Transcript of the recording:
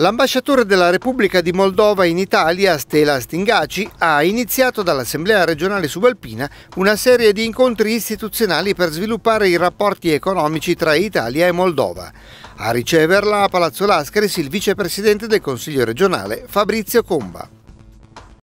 L'ambasciatore della Repubblica di Moldova in Italia, Stela Stingaci, ha iniziato dall'Assemblea regionale subalpina una serie di incontri istituzionali per sviluppare i rapporti economici tra Italia e Moldova. A riceverla a Palazzo Lascaris il vicepresidente del Consiglio regionale, Fabrizio Comba.